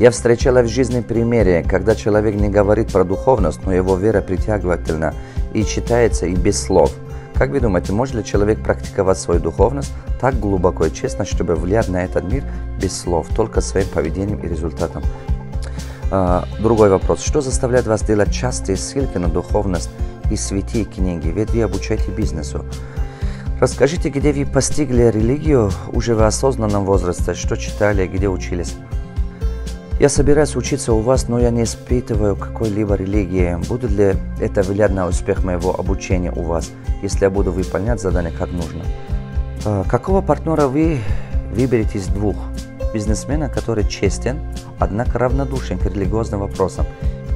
Я встречала в жизни примеры, когда человек не говорит про духовность, но его вера притягивательна и читается и без слов. Как вы думаете, может ли человек практиковать свою духовность так глубоко и честно, чтобы влиять на этот мир без слов, только своим поведением и результатом? А, другой вопрос. Что заставляет вас делать частые ссылки на духовность и святые книги? Ведь вы обучаете бизнесу. Расскажите, где вы постигли религию уже в осознанном возрасте, что читали, где учились. Я собираюсь учиться у вас, но я не испытываю какой-либо религии. Будет ли это влиять на успех моего обучения у вас, если я буду выполнять задание как нужно? А, какого партнера вы выберете из двух? Бизнесмена, который честен, однако равнодушен к религиозным вопросам,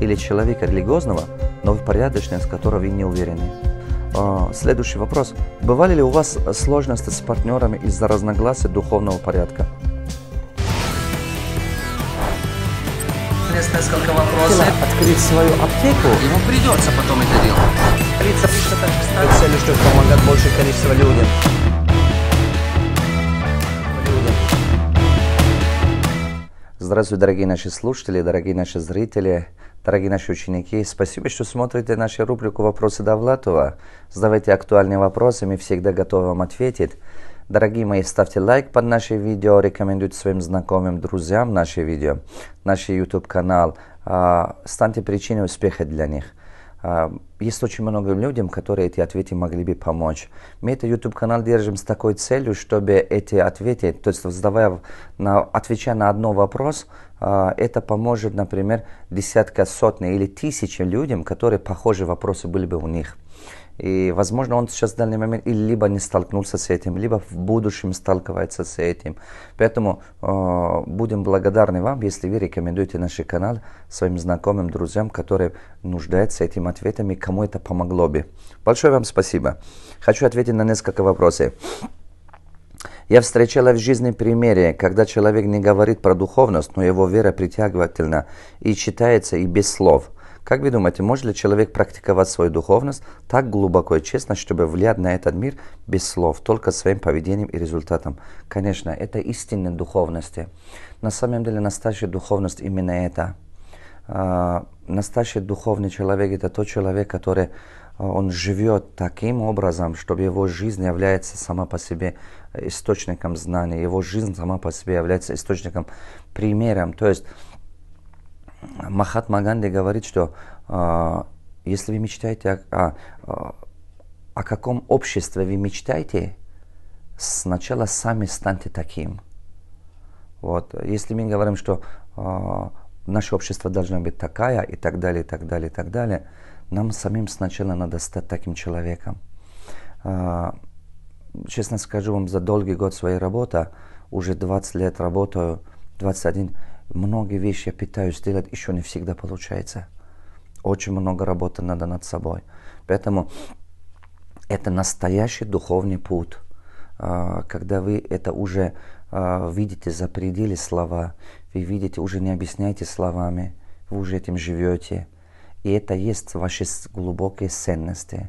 или человека религиозного, но в с которого вы не уверены. А, следующий вопрос. Бывали ли у вас сложности с партнерами из-за разногласий духовного порядка? несколько вопросов. Открыть свою аптеку. Ему придется потом это делать. Лица пишет так С целью, чтобы помогать больше количество людям. Здравствуйте, дорогие наши слушатели, дорогие наши зрители, дорогие наши ученики. Спасибо, что смотрите нашу рубрику «Вопросы Довлатова». Задавайте актуальные вопросы, мы всегда готовы вам ответить. Дорогие мои, ставьте лайк под наше видео, рекомендуйте своим знакомым, друзьям наше видео, наш YouTube-канал. А, станьте причиной успеха для них. А, есть очень много людям, которые эти ответы могли бы помочь. Мы этот YouTube-канал держим с такой целью, чтобы эти ответы, то есть задавая, на, отвечая на один вопрос, а, это поможет, например, десятка, сотни или тысячи людям, которые похожие вопросы были бы у них. И, возможно, он сейчас в данный момент и либо не столкнулся с этим, либо в будущем сталкивается с этим. Поэтому э, будем благодарны вам, если вы рекомендуете наш канал своим знакомым, друзьям, которые нуждаются этим ответами, кому это помогло бы. Большое вам спасибо. Хочу ответить на несколько вопросов. Я встречала в жизни примере, когда человек не говорит про духовность, но его вера притягивательна и читается и без слов – как вы думаете, может ли человек практиковать свою духовность так глубоко и честно, чтобы влиять на этот мир без слов, только своим поведением и результатом? Конечно, это истинная духовность. На самом деле настоящая духовность именно это. А, настоящий духовный человек – это тот человек, который а, он живет таким образом, чтобы его жизнь является сама по себе источником знания, его жизнь сама по себе является источником, примером. То есть Махатма Ганди говорит, что э, если вы мечтаете о, о, а, а, о каком обществе вы мечтаете, сначала сами станьте таким. Вот. Если мы говорим, что э, наше общество должно быть такая и так далее, и так далее, и так далее, нам самим сначала надо стать таким человеком. Э, честно скажу вам, за долгий год своей работы, уже 20 лет работаю, 21, Многие вещи я пытаюсь сделать, еще не всегда получается. Очень много работы надо над собой. Поэтому это настоящий духовный путь, а, когда вы это уже а, видите за пределы слова, вы видите, уже не объясняете словами, вы уже этим живете. И это есть ваши глубокие ценности.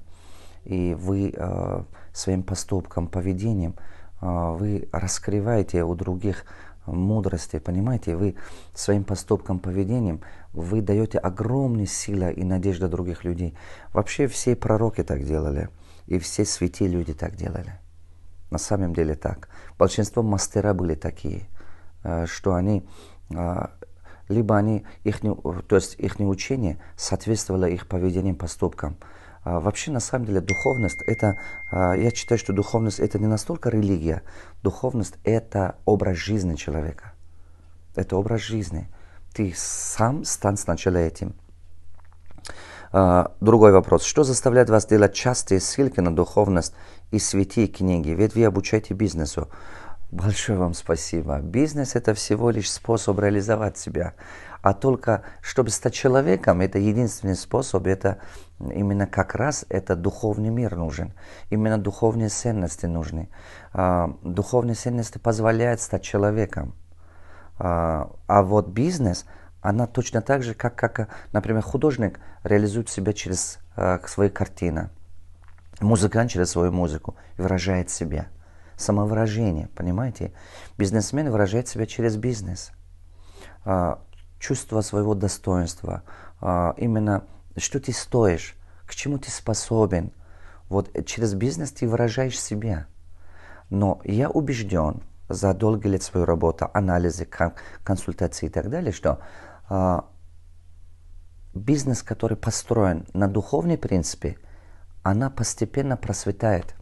И вы а, своим поступком, поведением, вы раскрываете у других мудрости. Понимаете, вы своим поступком, поведением, вы даете огромные силы и надежды других людей. Вообще все пророки так делали, и все святые люди так делали. На самом деле так. Большинство мастера были такие, э, что они э, либо они их, то есть их учение соответствовало их поведением, поступкам. А, вообще, на самом деле, духовность это, а, я считаю, что духовность это не настолько религия. Духовность это образ жизни человека. Это образ жизни. Ты сам стань сначала этим. А, другой вопрос. Что заставляет вас делать частые ссылки на духовность и святые книги? Ведь вы обучаете бизнесу. Большое вам спасибо. Бизнес – это всего лишь способ реализовать себя. А только чтобы стать человеком, это единственный способ, это именно как раз это духовный мир нужен, именно духовные ценности нужны. А, духовные ценности позволяют стать человеком. А, а вот бизнес, она точно так же, как, как например, художник реализует себя через а, свои картины, музыкант через свою музыку выражает себя. Самовыражение, понимаете? Бизнесмен выражает себя через бизнес. Чувство своего достоинства, именно «Ну что ты стоишь, к чему ты способен. Вот э, через бизнес ты выражаешь себя. Но я убежден за долгие лет свою работу, анализы, консультации и так далее, что э, бизнес, который построен на духовной принципе, она постепенно просветает.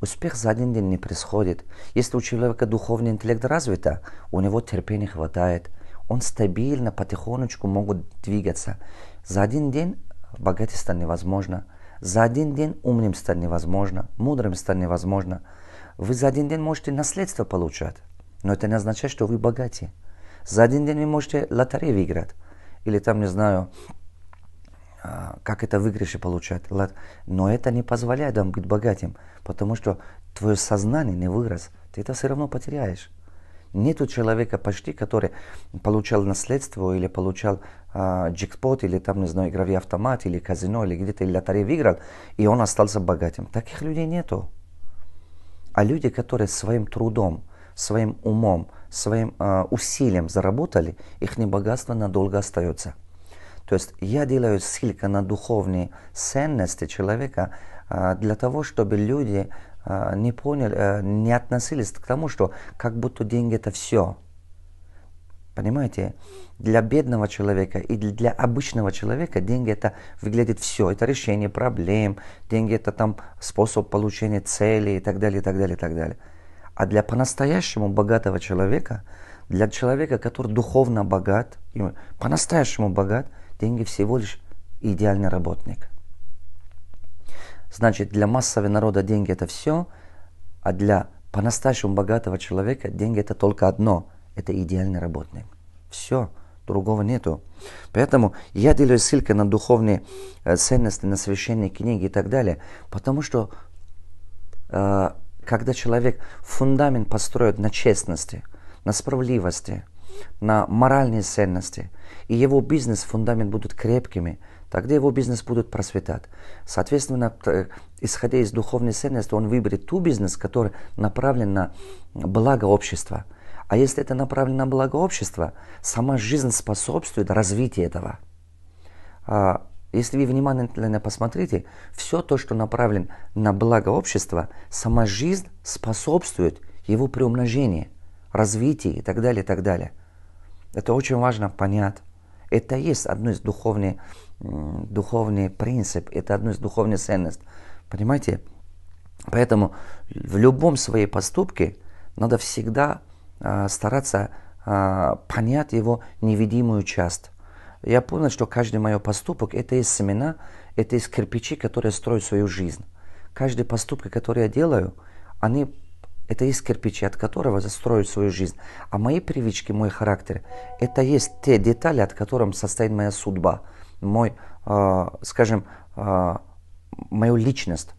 Успех за один день не происходит. Если у человека духовный интеллект развита, у него терпения хватает. Он стабильно, потихонечку могут двигаться. За один день богатее стать невозможно. За один день умным стать невозможно. Мудрым стать невозможно. Вы за один день можете наследство получать. Но это не означает, что вы богатые. За один день вы можете лотерею выиграть. Или там, не знаю, а, как это выигрыши получать. Но это не позволяет вам быть богатым. Потому что твое сознание не вырос. Ты это все равно потеряешь. Нету человека почти, который получал наследство или получал э, джекпот, или там, не знаю, игровой автомат, или казино, или где-то, или лотерею выиграл, и он остался богатым. Таких людей нету. А люди, которые своим трудом, своим умом, своим э, усилием заработали, их небогатство надолго остается. То есть я делаю ссылку на духовные ценности человека э, для того, чтобы люди а, не поняли, э, не относились к тому, что как будто деньги это все. Понимаете, для бедного человека и для обычного человека деньги это выглядит все. Это решение проблем, деньги это там способ получения цели и так далее, и так далее, и так далее. А для по-настоящему богатого человека, для человека, который духовно богат, по-настоящему богат, деньги всего лишь идеальный работник. Значит, для массового народа деньги это все, а для по-настоящему богатого человека деньги это только одно. Это идеальный работник. Все, другого нету. Поэтому я делюсь ссылкой на духовные э, ценности, на священные книги и так далее. Потому что э, когда человек фундамент построит на честности, на справедливости, на моральные ценности, и его бизнес, фундамент будут крепкими – тогда его бизнес будет процветать. Соответственно, э, исходя из духовной ценности, он выберет ту бизнес, который направлен на благо общества. А если это направлено на благо общества, сама жизнь способствует развитию этого. А, если вы внимательно посмотрите, все то, что направлено на благо общества, сама жизнь способствует его приумножению, развитию и так далее, и так далее. Это очень важно понять. Это есть одно из духовных духовный принцип, это одно из духовных ценностей. Понимаете? Поэтому в любом своей поступке надо всегда э, стараться э, понять его невидимую часть. Я понял, что каждый мой поступок – это из семена, это из кирпичи, которые строят свою жизнь. Каждый поступок, который я делаю, они это из кирпичи, от которого застроят свою жизнь. А мои привычки, мой характер – это есть те детали, от которых состоит моя судьба – мой, э, скажем, э, мою личность,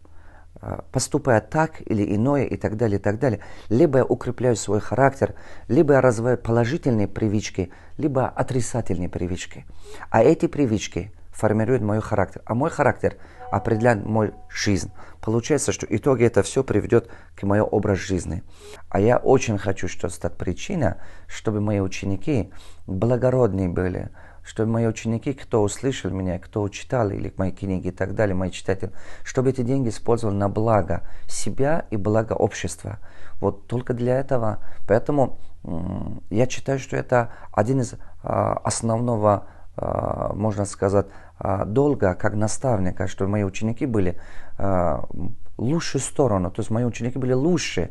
э, поступая так или иное и так далее, и так далее. Либо я укрепляю свой характер, либо я развиваю положительные привычки, либо отрицательные привычки. А эти привычки формируют мой характер. А мой характер определяет мой жизнь. Получается, что в итоге это все приведет к моему образ жизни. А я очень хочу, что стать причиной, чтобы мои ученики благородные были, чтобы мои ученики, кто услышал меня, кто читал или мои книги и так далее, мои читатели, чтобы эти деньги использовали на благо себя и благо общества. Вот только для этого. Поэтому я считаю, что это один из а, основного, а, можно сказать, а, долга как наставника, чтобы мои ученики были лучшую сторону, то есть мои ученики были лучше,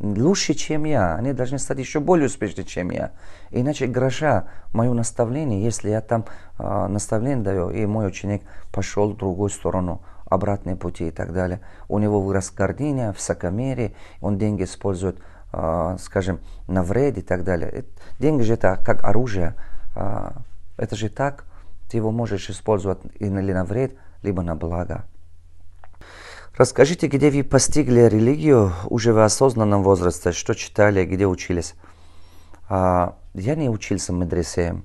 лучше, чем я. Они должны стать еще более успешными, чем я. Иначе гроша мое наставление, если я там э, наставление даю, и мой ученик пошел в другую сторону, обратные пути и так далее. У него вырос гордыня, всякомерие, он деньги использует, э, скажем, на вред и так далее. Деньги же это как оружие. Э, это же так, ты его можешь использовать или на вред, либо на благо. Расскажите, где вы постигли религию уже в осознанном возрасте, что читали, где учились? А, я не учился в медресе.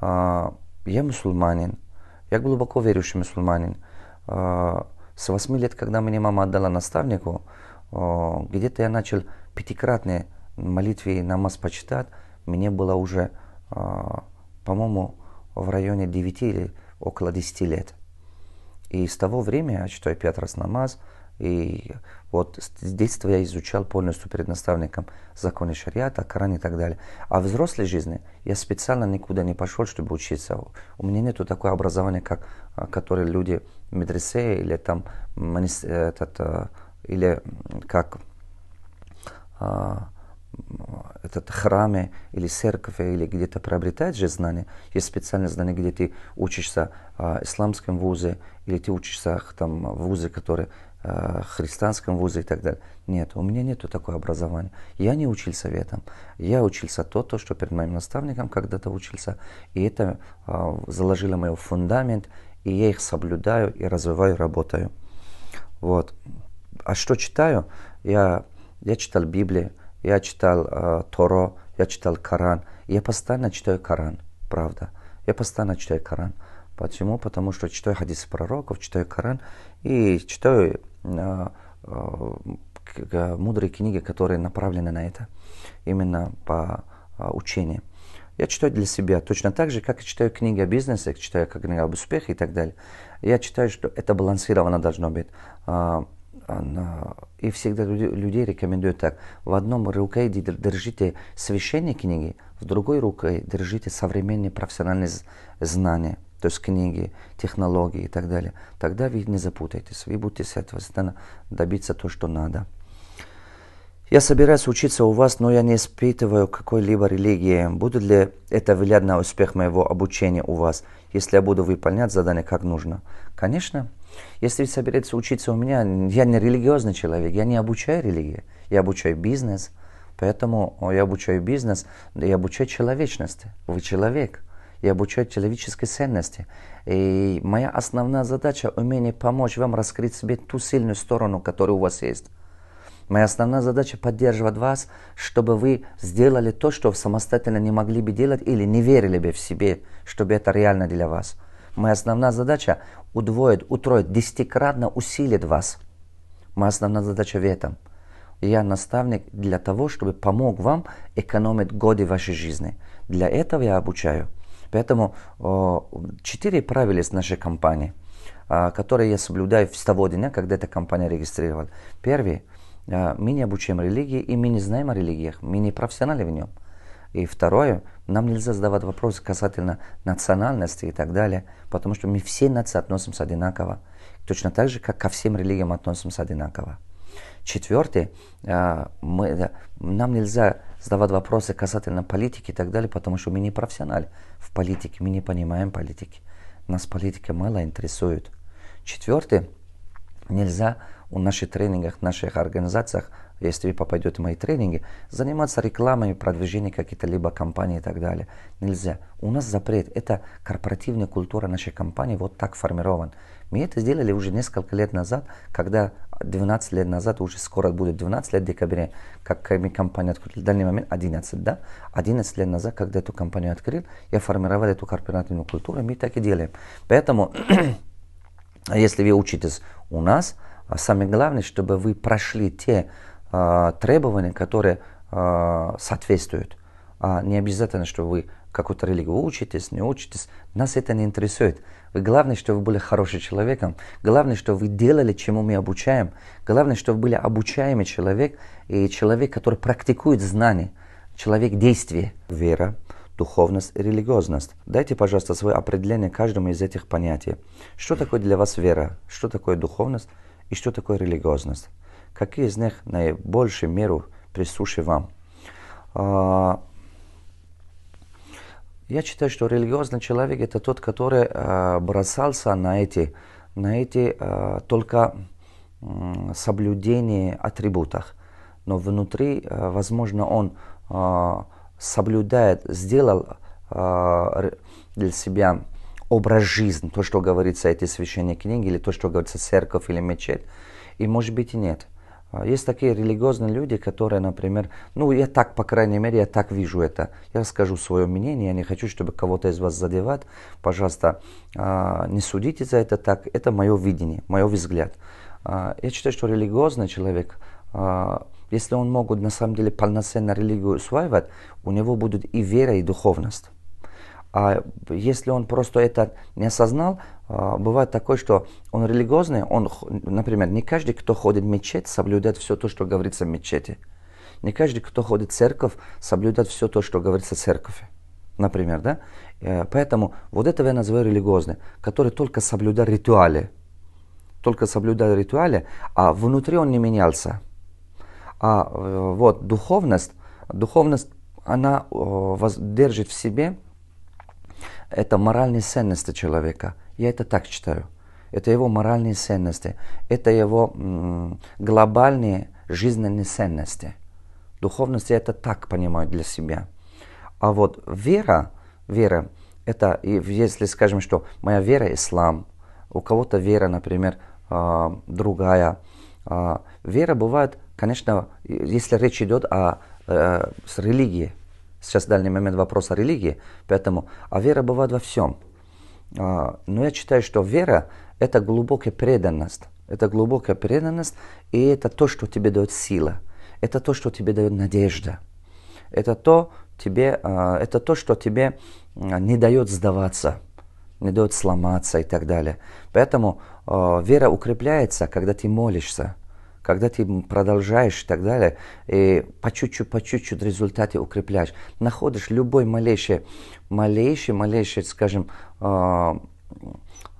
А, я мусульманин. Я глубоко верующий мусульманин. А, с 8 лет, когда меня мама отдала наставнику, где-то я начал пятикратные молитвы и намаз почитать. Мне было уже, по-моему, в районе 9 или около 10 лет. И с того времени я читаю пять раз намаз, и вот с детства я изучал полностью перед наставником законы шариата, Коран и так далее. А в взрослой жизни я специально никуда не пошел, чтобы учиться. У меня нету такого образования, как а, которые люди в медресе или там этот, а, или как а, этот храме или церкви, или где-то приобретать же знания. Есть специальные знания, где ты учишься э, исламском вузе, или ты учишься там, в вузе, который э, христианском вузе и так далее. Нет, у меня нет такого образования. Я не учился в этом. Я учился то, то что перед моим наставником когда-то учился. И это э, заложило мой фундамент, и я их соблюдаю, и развиваю, работаю. Вот. А что читаю? Я, я читал Библию, я читал э, Торо, я читал Коран. Я постоянно читаю Коран, правда. Я постоянно читаю Коран. Почему? Потому что читаю хадисы пророков, читаю Коран и читаю э, э, э, мудрые книги, которые направлены на это, именно по э, учению. Я читаю для себя точно так же, как и читаю книги о бизнесе, читаю книги об успехе и так далее. Я читаю, что это балансировано должно быть. Э, она, и всегда людей рекомендуют так. В одном руке держите священные книги, в другой руке держите современные профессиональные знания, то есть книги, технологии и так далее. Тогда вы не запутаетесь, вы будете с этого добиться то, что надо. Я собираюсь учиться у вас, но я не испытываю какой-либо религии. Будет ли это влиять на успех моего обучения у вас, если я буду выполнять задание как нужно? Конечно, если вы собираетесь учиться у меня, я не религиозный человек, я не обучаю религии, я обучаю бизнес, поэтому я обучаю бизнес, я обучаю человечности, вы человек, я обучаю человеческой ценности. И моя основная задача – умение помочь вам раскрыть себе ту сильную сторону, которая у вас есть. Моя основная задача – поддерживать вас, чтобы вы сделали то, что самостоятельно не могли бы делать или не верили бы в себе, чтобы это реально для вас – Моя основная задача удвоит, утроит, десятикратно усилит вас. Моя основная задача в этом. Я наставник для того, чтобы помог вам экономить годы вашей жизни. Для этого я обучаю. Поэтому э, четыре правила с нашей компании, э, которые я соблюдаю с того дня, когда эта компания регистрировала. Первый э, мы не обучаем религии, и мы не знаем о религиях, мы не профессионалы в нем. И второе – нам нельзя задавать вопросы касательно национальности и так далее, потому что мы все нации относимся одинаково, точно так же, как ко всем религиям относимся одинаково. Четвертое, э, мы, э, нам нельзя задавать вопросы касательно политики и так далее, потому что мы не профессионалы в политике, мы не понимаем политики. Нас политика мало интересует. Четвертое, нельзя в наших тренингах, в наших организациях если попадет в мои тренинги, заниматься рекламой, продвижением каких-то либо компаний и так далее. Нельзя. У нас запрет. Это корпоративная культура нашей компании вот так формирован. Мы это сделали уже несколько лет назад, когда 12 лет назад, уже скоро будет 12 лет в декабре, как мы компанию открыли, в данный момент 11, да? 11 лет назад, когда эту компанию открыл, я формировал эту корпоративную культуру, мы так и делаем. Поэтому, а если вы учитесь у нас, а самое главное, чтобы вы прошли те э, требования, которые а, соответствуют. А не обязательно, что вы какую-то религию вы учитесь, не учитесь. Нас это не интересует. Вы, главное, чтобы вы были хорошим человеком. Главное, чтобы вы делали, чему мы обучаем. Главное, чтобы вы были обучаемый человек и человек, который практикует знания. Человек действия. Вера, духовность и религиозность. Дайте, пожалуйста, свое определение каждому из этих понятий. Что такое для вас вера? Что такое духовность? И что такое религиозность? какие из них наибольшую меру присущи вам. А, я считаю, что религиозный человек это тот, который э, бросался на эти, на эти э, только соблюдение атрибутах. Но внутри, э, возможно, он соблюдает, сделал для себя образ жизни, то, что говорится эти священные книги, или то, что говорится церковь или мечеть, и может быть и нет. А, есть такие религиозные люди, которые, например, ну я так, по крайней мере, я так вижу это. Я расскажу свое мнение, я не хочу, чтобы кого-то из вас задевать. Пожалуйста, а, не судите за это так. Это мое видение, мое взгляд. А, я считаю, что религиозный человек, если он может на самом деле полноценно религию усваивать, у него будут и вера, и духовность. А если он просто это не осознал, а, бывает такое, что он религиозный, он, например, не каждый, кто ходит в мечеть, соблюдает все то, что говорится в мечети. Не каждый, кто ходит в церковь, соблюдает все то, что говорится в церкви. Например, да? Э, поэтому вот этого я называю религиозный, который только соблюдал ритуалы. Только соблюдал ритуалы, а внутри он не менялся. А э, вот духовность, духовность, она э, держит в себе это моральные ценности человека. Я это так читаю. Это его моральные ценности. Это его м, глобальные жизненные ценности. Духовность я это так понимаю для себя. А вот вера, вера, это, если скажем, что моя вера – ислам, у кого-то вера, например, а, другая. А, вера бывает, конечно, если речь идет о, о э, с религией, сейчас в данный момент вопрос о религии, поэтому, а вера бывает во всем. А, но я считаю, что вера – это глубокая преданность. Это глубокая преданность, и это то, что тебе дает сила. Это то, что тебе дает надежда. Это то, тебе, а, это то что тебе а, не дает сдаваться, не дает сломаться и так далее. Поэтому вера укрепляется, когда ты молишься, когда ты продолжаешь и так далее, и по чуть-чуть, по чуть-чуть результаты укрепляешь, находишь любой малейший, малейший, малейший, скажем, а,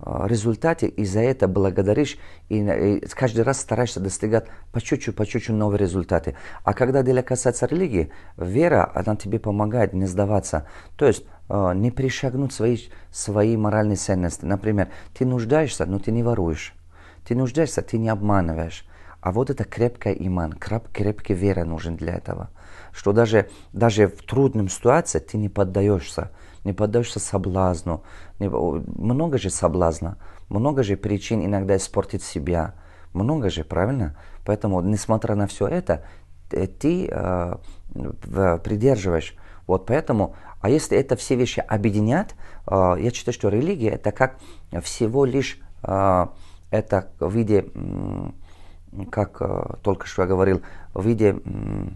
а, результате, и за это благодаришь, и, и каждый раз стараешься достигать по чуть-чуть, по чуть-чуть новые результаты. А когда дело касается религии, вера, она тебе помогает не сдаваться. То есть э, не перешагнуть свои, свои моральные ценности. Например, ты нуждаешься, но ты не воруешь. Ты нуждаешься, ты не обманываешь. А вот это крепкая иман, креп, крепкий вера нужен для этого. Что даже, даже в трудном ситуации ты не поддаешься, не поддаешься соблазну. Не, много же соблазна, много же причин иногда испортить себя. Много же, правильно? Поэтому, несмотря на все это, э, ты э, придерживаешь. Вот поэтому, а если это все вещи объединят, э, я считаю, что религия это как всего лишь э, это в виде... Э, как э, только что я говорил, в виде э,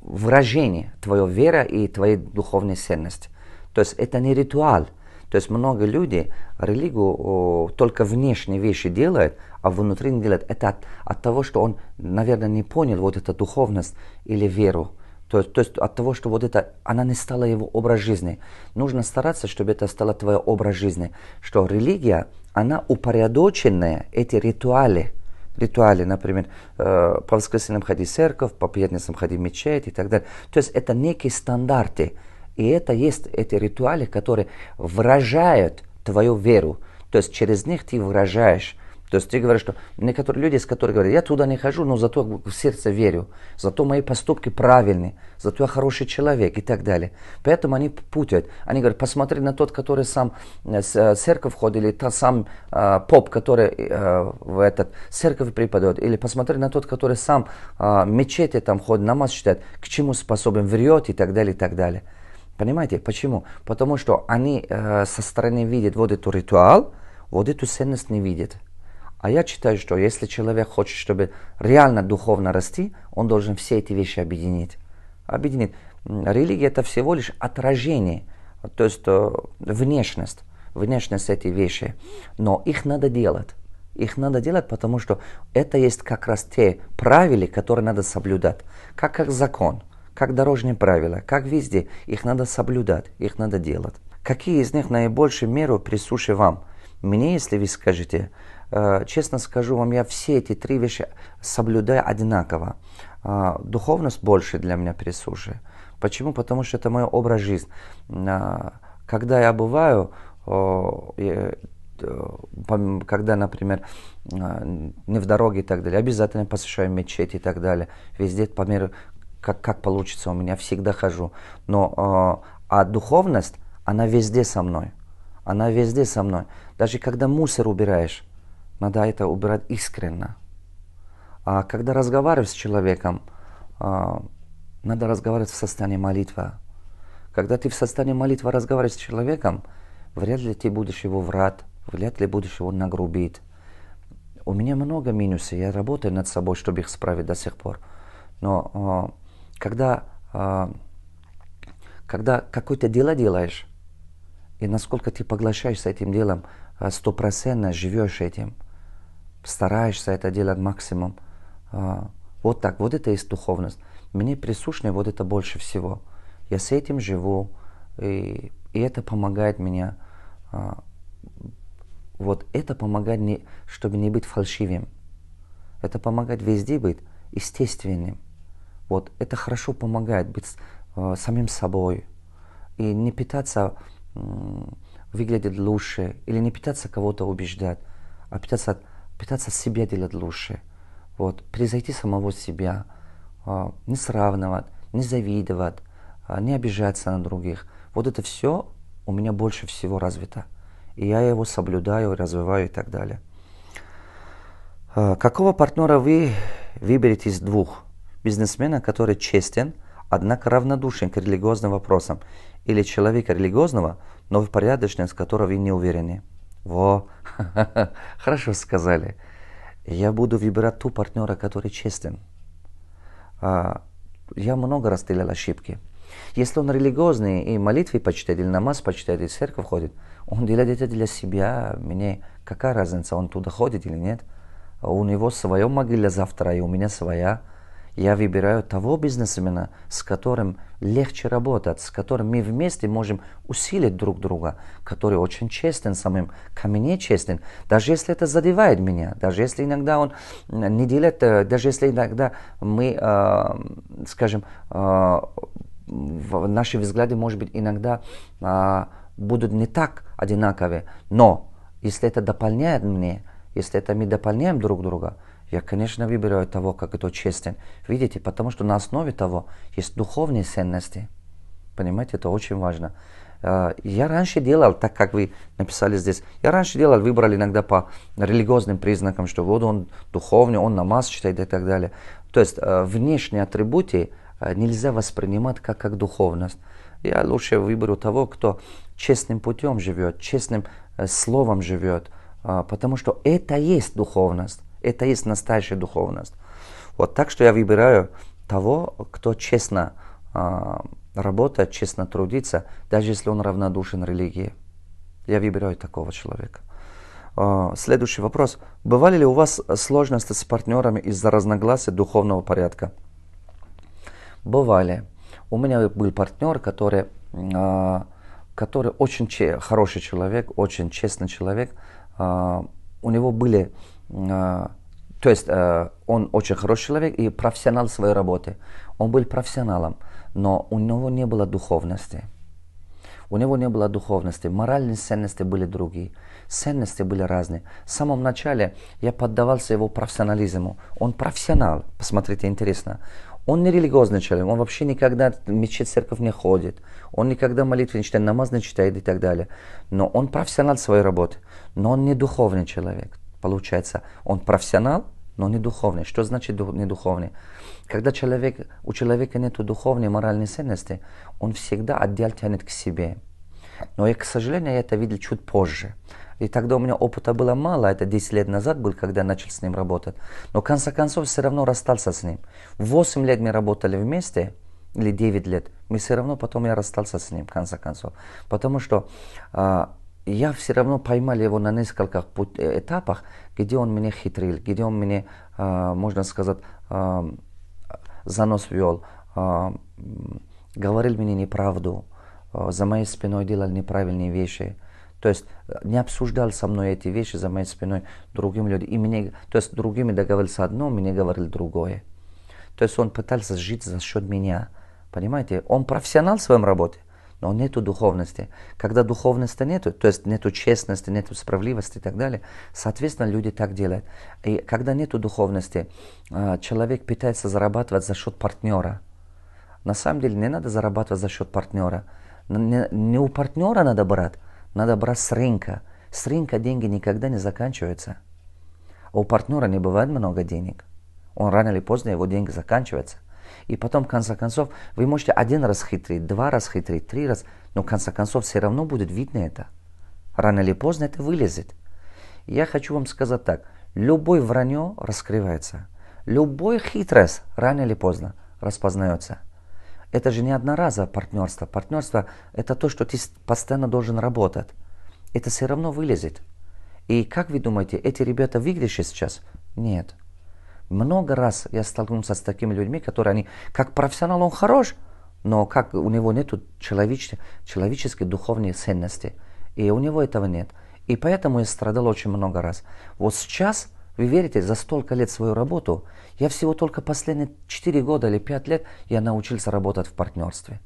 выражения твоя вера и твоей духовной ценности. То есть это не ритуал. То есть много людей религию о, только внешние вещи делают, а внутри не делают. Это от, от того, что он, наверное, не понял вот эту духовность или веру. То есть, то есть от того, что вот это, она не стала его образ жизни. Нужно стараться, чтобы это стало твое образ жизни. Что религия она упорядоченная, эти ритуалы, ритуалы, например, э, по воскресеньям ходи в церковь, по пятницам ходи в мечеть и так далее. То есть это некие стандарты. И это есть эти ритуалы, которые выражают твою веру. То есть через них ты выражаешь то есть ты говоришь, что некоторые люди, с которыми говорят, я туда не хожу, но зато в сердце верю, зато мои поступки правильны, зато я хороший человек и так далее. Поэтому они путают. Они говорят, посмотри на тот, который сам э, э, в церковь ходит, или тот сам э, поп, который э, в этот церковь преподает, или посмотри на тот, который сам э, мечети там ходит, намаз читает, к чему способен, врет и так далее, и так далее. Понимаете, почему? Потому что они э, со стороны видят вот этот ритуал, вот эту ценность не видят. А я считаю, что если человек хочет, чтобы реально духовно расти, он должен все эти вещи объединить. Объединить. Религия это всего лишь отражение, то есть э, внешность, внешность эти вещи. Но их надо делать. Их надо делать, потому что это есть как раз те правила, которые надо соблюдать. Как, как закон, как дорожные правила, как везде. Их надо соблюдать, их надо делать. Какие из них наибольшую меру присущи вам? Мне, если вы скажете, Э, честно скажу вам, я все эти три вещи соблюдаю одинаково. Э, духовность больше для меня присуща. Почему? Потому что это мой образ жизни. Э, когда я бываю, когда, например, не в дороге и так далее, обязательно посещаю мечеть и так далее. Везде по мере, как, как получится у меня, всегда хожу. Но а духовность, она везде со мной. Она везде со мной. Даже когда мусор убираешь, надо это убирать искренно. А когда разговариваешь с человеком, а, надо разговаривать в состоянии молитвы. Когда ты в состоянии молитвы разговариваешь с человеком, вряд ли ты будешь его врать, вряд ли будешь его нагрубить. У меня много минусов, я работаю над собой, чтобы их справить до сих пор. Но а, когда, а, когда какое-то дело делаешь, и насколько ты поглощаешься этим делом, стопроцентно живешь этим – стараешься это делать максимум. А, вот так, вот это есть духовность. Мне присущно вот это больше всего. Я с этим живу, и, и это помогает мне а, Вот это помогает не чтобы не быть фальшивым. Это помогает везде быть естественным. Вот это хорошо помогает быть э, самим собой и не пытаться э, выглядеть лучше или не пытаться кого-то убеждать, а пытаться пытаться себя делать лучше, вот, превзойти самого себя, а, не сравнивать, не завидовать, а, не обижаться на других. Вот это все у меня больше всего развито. И я его соблюдаю, развиваю и так далее. А, какого партнера вы выберете из двух? Бизнесмена, который честен, однако равнодушен к религиозным вопросам, или человека религиозного, но в порядочность которого вы не уверены. Во, Хорошо сказали. Я буду выбирать ту партнера, который честен. А, я много раз ошибки. Если он религиозный и молитвы почитает, или намаз почитает, и в церковь ходит, он делает это для себя. Мне какая разница, он туда ходит или нет. А у него своя могила завтра, и у меня своя. Я выбираю того бизнесмена, с которым легче работать, с которым мы вместе можем усилить друг друга, который очень честен самим, ко мне честен, даже если это задевает меня, даже если иногда он не делает, э, даже если иногда мы, э, скажем, э, наши взгляды, может быть, иногда э, будут не так одинаковые, но если это дополняет мне, если это мы дополняем друг друга, я, конечно, выбираю того, как это честен. Видите, потому что на основе того есть духовные ценности. Понимаете, это очень важно. Э, я раньше делал, так как вы написали здесь, я раньше делал, выбрал иногда по религиозным признакам, что вот он духовный, он намаз читает и так далее. То есть э, внешние атрибуты э, нельзя воспринимать как, как духовность. Я лучше выберу того, кто честным путем живет, честным словом живет, потому что это есть духовность. Это есть настоящая духовность. Вот так что я выбираю того, кто честно э, работает, честно трудится, даже если он равнодушен религии. Я выбираю такого человека. Э, следующий вопрос. Бывали ли у вас сложности с партнерами из-за разногласий духовного порядка? Бывали. У меня был партнер, который, э, который очень че- хороший человек, очень честный человек. Э, у него были Э, то есть э, он очень хороший человек и профессионал своей работы. Он был профессионалом, но у него не было духовности. У него не было духовности, моральные ценности были другие, ценности были разные. В самом начале я поддавался его профессионализму. Он профессионал, посмотрите, интересно. Он не религиозный человек, он вообще никогда в мечеть, церковь не ходит, он никогда молитвы не читает, намаз не читает и так далее. Но он профессионал своей работы, но он не духовный человек. Получается, он профессионал, но не духовный. Что значит не духовный? Когда человек, у человека нет духовной моральной ценности, он всегда отдел тянет к себе. Но я, к сожалению, я это видел чуть позже. И тогда у меня опыта было мало, это 10 лет назад был, когда я начал с ним работать. Но в конце концов все равно расстался с ним. 8 лет мы работали вместе, или 9 лет, мы все равно потом я расстался с ним, в конце концов. Потому что а, я все равно поймал его на нескольких э, этапах, где он меня хитрил, где он меня, э, можно сказать, э, занос вел, говорил мне неправду, за моей спиной делал неправильные вещи. То есть не обсуждал со мной эти вещи за моей спиной другим людям. И мне, то есть другими договорился одно, мне говорил другое. То есть он пытался жить за счет меня. Понимаете? Он профессионал в своем работе но нету духовности. Когда духовности нету, то есть нету честности, нету справедливости и так далее, соответственно, люди так делают. И когда нету духовности, а, человек пытается зарабатывать за счет партнера. На самом деле не надо зарабатывать за счет партнера. Не, у партнера надо брать, надо брать с рынка. С рынка деньги никогда не заканчиваются. А у партнера не бывает много денег. Он рано или поздно, его деньги заканчиваются. И потом, в конце концов, вы можете один раз хитрить, два раз хитрить, три раз, но в конце концов все равно будет видно это. Рано или поздно это вылезет. Я хочу вам сказать так. Любой вранье раскрывается. Любой хитрость рано или поздно распознается. Это же не одноразовое партнерство. Партнерство – это то, что ты постоянно должен работать. Это все равно вылезет. И как вы думаете, эти ребята выигрыши сейчас? Нет. Много раз я столкнулся с такими людьми, которые они, как профессионал он хорош, но как у него нет человеч, человеческой духовной ценности. И у него этого нет. И поэтому я страдал очень много раз. Вот сейчас, вы верите, за столько лет свою работу, я всего только последние 4 года или 5 лет я научился работать в партнерстве.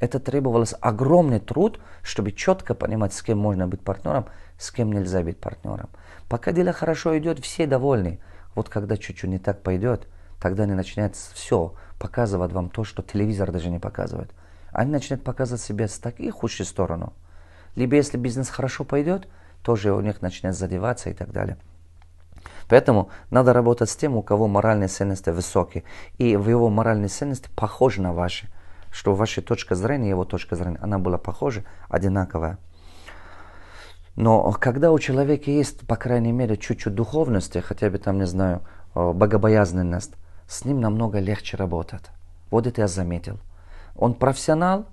Это требовалось огромный труд, чтобы четко понимать, с кем можно быть партнером, с кем нельзя быть партнером. Пока дело хорошо идет, все довольны. Вот когда чуть-чуть не так пойдет, тогда они начинают все показывать вам то, что телевизор даже не показывает. Они начинают показывать себя с такой худшей стороны. Либо если бизнес хорошо пойдет, тоже у них начинает задеваться и так далее. Поэтому надо работать с тем, у кого моральные ценности высокие. И в его моральные ценности похожи на ваши. Что ваша точка зрения, его точка зрения, она была похожа, одинаковая. Но когда у человека есть, по крайней мере, чуть-чуть духовности, хотя бы там, не знаю, э, богобоязненность, с ним намного легче работать. Вот это я заметил. Он профессионал,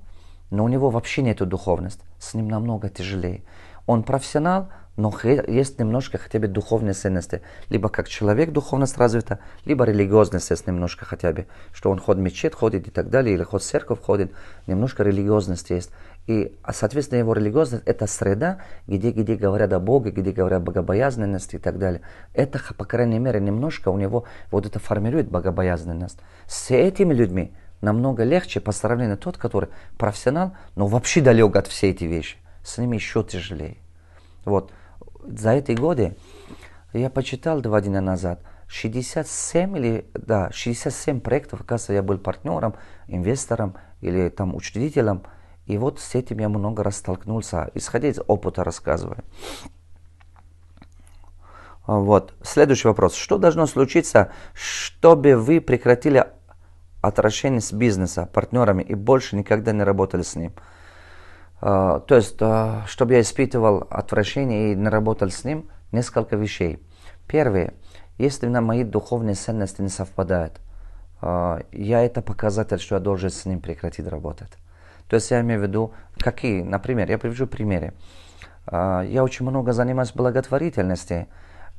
но у него вообще нет духовности. С ним намного тяжелее. Он профессионал, но есть немножко хотя бы духовной ценности. Либо как человек духовность развита, либо религиозность есть немножко хотя бы. Что он ходит в мечеть, ходит и так далее, или ходит в церковь, ходит. Немножко религиозности есть. И, соответственно, его религиозность – это среда, где, где говорят о Боге, где говорят о богобоязненности и так далее. Это, по крайней мере, немножко у него вот это формирует богобоязненность. С этими людьми намного легче по сравнению тот, который профессионал, но вообще далек от всей эти вещи. С ними еще тяжелее. Вот. За эти годы я почитал два дня назад, 67 или, да, 67 проектов, оказывается, я был партнером, инвестором или там учредителем – и вот с этим я много раз столкнулся, исходя из опыта рассказываю. Вот. Следующий вопрос. Что должно случиться, чтобы вы прекратили отношения с бизнеса, партнерами и больше никогда не работали с ним? А, то есть, а, чтобы я испытывал отвращение и не работал с ним, несколько вещей. Первое. Если на мои духовные ценности не совпадают, а, я это показатель, что я должен с ним прекратить работать. То есть я имею в виду, какие, например, я приведу примеры. А, я очень много занимаюсь благотворительностью,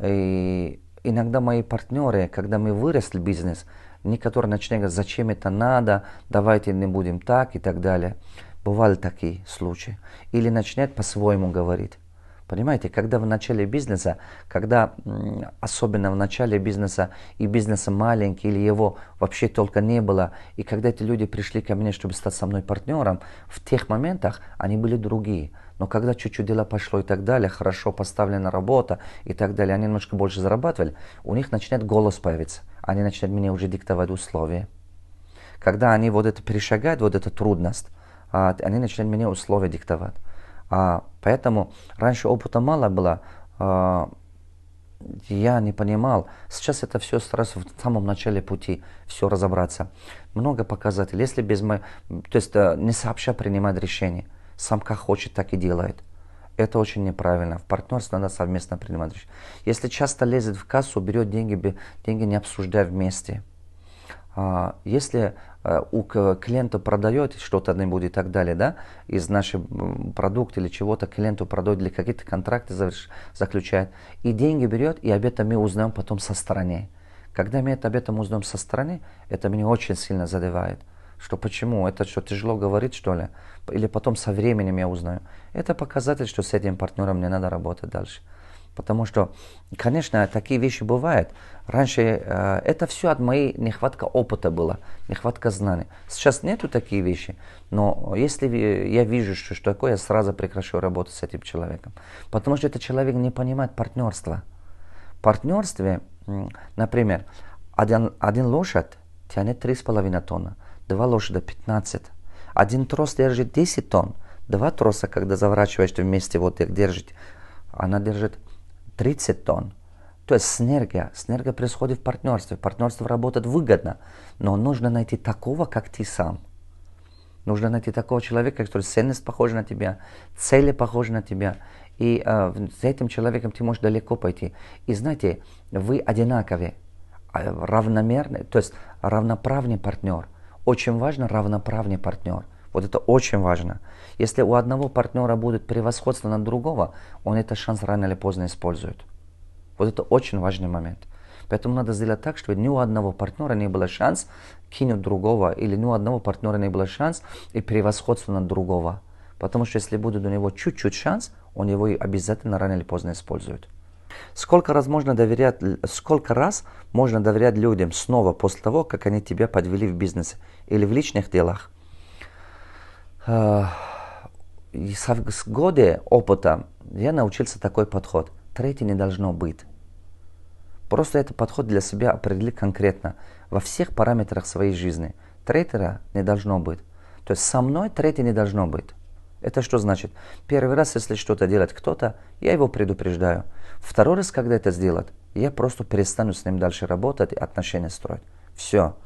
и иногда мои партнеры, когда мы выросли бизнес, некоторые начинают говорить, зачем это надо, давайте не будем так и так далее. Бывали такие случаи. Или начинают по-своему говорить. Понимаете, когда в начале бизнеса, когда особенно в начале бизнеса и бизнеса маленький или его вообще только не было, и когда эти люди пришли ко мне, чтобы стать со мной партнером, в тех моментах они были другие. Но когда чуть-чуть дела пошло и так далее, хорошо поставлена работа и так далее, они немножко больше зарабатывали, у них начинает голос появиться. Они начинают мне уже диктовать условия. Когда они вот это перешагают, вот эту трудность, а, они начинают мне условия диктовать. А Поэтому раньше опыта мало было, а, я не понимал. Сейчас это все сразу в самом начале пути, все разобраться. Много показателей. Если без мы, то есть э, не сообща принимать решение, сам как хочет, так и делает. Это очень неправильно. В партнерстве надо совместно принимать решения. Если часто лезет в кассу, берет деньги, деньги не обсуждая вместе – а, если э, у клиента продает что-то не будет и так далее, да, из нашего продукта или чего-то клиенту продает, или какие-то контракты заключает, и деньги берет, и об этом мы узнаем потом со стороны. Когда мы это, об этом узнаем со стороны, это меня очень сильно задевает. Что почему? Это что, тяжело говорить, что ли? Или потом со временем я узнаю. Это показатель, что с этим партнером мне надо работать дальше. Потому что, конечно, такие вещи бывают. Раньше э, это все от моей нехватка опыта было, нехватка знаний. Сейчас нету такие вещи, но если я вижу, что, что такое, я сразу прекращу работать с этим человеком. Потому что этот человек не понимает партнерства. партнерстве, например, один, один лошадь тянет 3,5 тонна, два лошади 15, один трос держит 10 тонн, два троса, когда заворачиваешь вместе, вот их держит, она держит 30 тонн. То есть синергия. Синергия происходит в партнерстве. Партнерство работает выгодно, но нужно найти такого, как ты сам. Нужно найти такого человека, который ценность похожа на тебя, цели похожи на тебя. И э, за этим человеком ты можешь далеко пойти. И знаете, вы одинаковые, а, равномерный, то есть равноправный партнер. Очень важно равноправный партнер. Вот это очень важно. Если у одного партнера будет превосходство над другого, он этот шанс рано или поздно использует. Вот это очень важный момент. Поэтому надо сделать так, чтобы ни у одного партнера не было шанс кинуть другого, или ни у одного партнера не было шанс и превосходство над другого. Потому что если будет у него чуть-чуть шанс, он его обязательно рано или поздно использует. Сколько раз можно доверять, сколько раз можно доверять людям снова после того, как они тебя подвели в бизнесе или в личных делах? и с, с годы опыта я научился такой подход. Третий не должно быть. Просто этот подход для себя определи конкретно во всех параметрах своей жизни. Трейдера не должно быть. То есть со мной третий не должно быть. Это что значит? Первый раз, если что-то делать кто-то, я его предупреждаю. Второй раз, когда это сделает, я просто перестану с ним дальше работать и отношения строить. Все.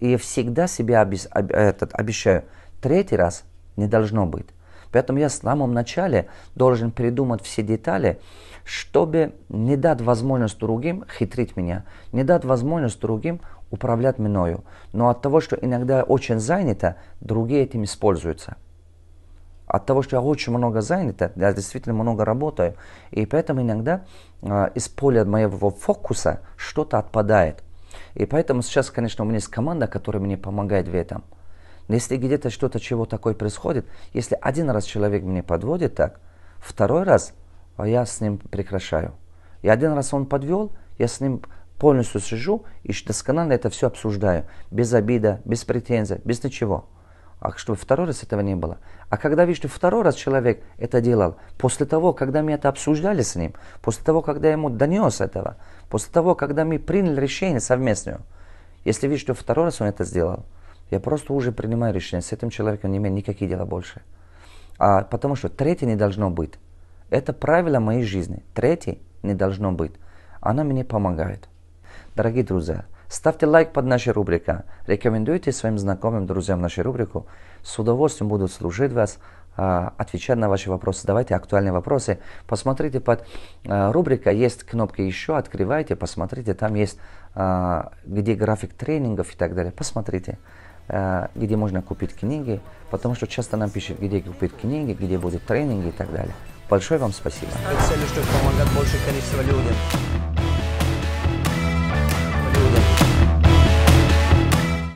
И я всегда себя обез... об... этот, обещаю, третий раз не должно быть. Поэтому я в самом начале должен придумать все детали, чтобы не дать возможность другим хитрить меня, не дать возможность другим управлять мною. Но от того, что иногда очень занято, другие этим используются. От того, что я очень много занято, я действительно много работаю, и поэтому иногда э, из поля моего фокуса что-то отпадает. И поэтому сейчас, конечно, у меня есть команда, которая мне помогает в этом – но если где-то что-то, чего такое происходит, если один раз человек меня подводит так, второй раз а я с ним прекращаю. И один раз он подвел, я с ним полностью сижу и досконально это все обсуждаю. Без обида, без претензий, без ничего. А чтобы второй раз этого не было. А когда вижу, что второй раз человек это делал, после того, когда мы это обсуждали с ним, после того, когда я ему донес этого, после того, когда мы приняли решение совместное, если вижу, что второй раз он это сделал, я просто уже принимаю решение, с этим человеком не имею никаких дела больше. А, потому что третий не должно быть. Это правило моей жизни. Третий не должно быть. Она мне помогает. Дорогие друзья, ставьте лайк под нашей рубрикой. Рекомендуйте своим знакомым, друзьям нашу рубрику. С удовольствием буду служить вас, а, отвечать на ваши вопросы. Давайте актуальные вопросы. Посмотрите под а, рубрикой, есть кнопка «Еще», открывайте, посмотрите, там есть а, где график тренингов и так далее. Посмотрите. Э, где можно купить книги, потому что часто нам пишут, где купить книги, где будут тренинги и так далее. Большое вам спасибо. Цели, чтобы помогать большее количество людям.